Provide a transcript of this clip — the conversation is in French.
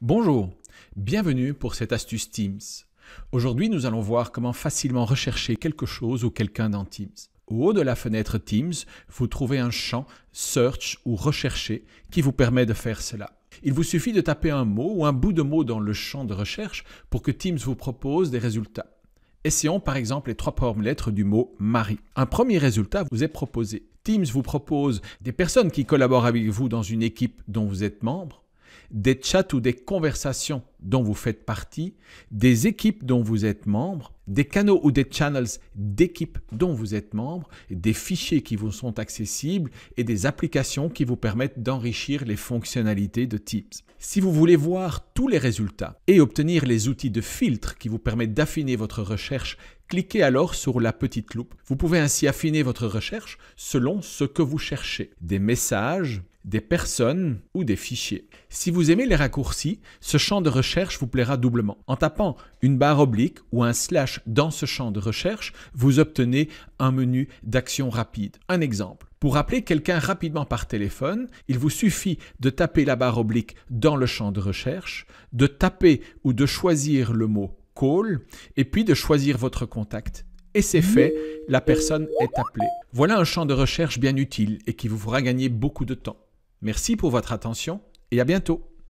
Bonjour, bienvenue pour cette astuce Teams. Aujourd'hui, nous allons voir comment facilement rechercher quelque chose ou quelqu'un dans Teams. Au haut de la fenêtre Teams, vous trouvez un champ Search ou Rechercher qui vous permet de faire cela. Il vous suffit de taper un mot ou un bout de mot dans le champ de recherche pour que Teams vous propose des résultats. Essayons par exemple les trois premières lettres du mot Marie. Un premier résultat vous est proposé. Teams vous propose des personnes qui collaborent avec vous dans une équipe dont vous êtes membre, des chats ou des conversations dont vous faites partie, des équipes dont vous êtes membre des canaux ou des channels d'équipe dont vous êtes membre, des fichiers qui vous sont accessibles et des applications qui vous permettent d'enrichir les fonctionnalités de Teams. Si vous voulez voir tous les résultats et obtenir les outils de filtre qui vous permettent d'affiner votre recherche, cliquez alors sur la petite loupe. Vous pouvez ainsi affiner votre recherche selon ce que vous cherchez, des messages, des personnes ou des fichiers. Si vous aimez les raccourcis, ce champ de recherche vous plaira doublement. En tapant une barre oblique ou un slash dans ce champ de recherche, vous obtenez un menu d'action rapide. Un exemple. Pour appeler quelqu'un rapidement par téléphone, il vous suffit de taper la barre oblique dans le champ de recherche, de taper ou de choisir le mot call et puis de choisir votre contact. Et c'est fait, la personne est appelée. Voilà un champ de recherche bien utile et qui vous fera gagner beaucoup de temps. Merci pour votre attention et à bientôt.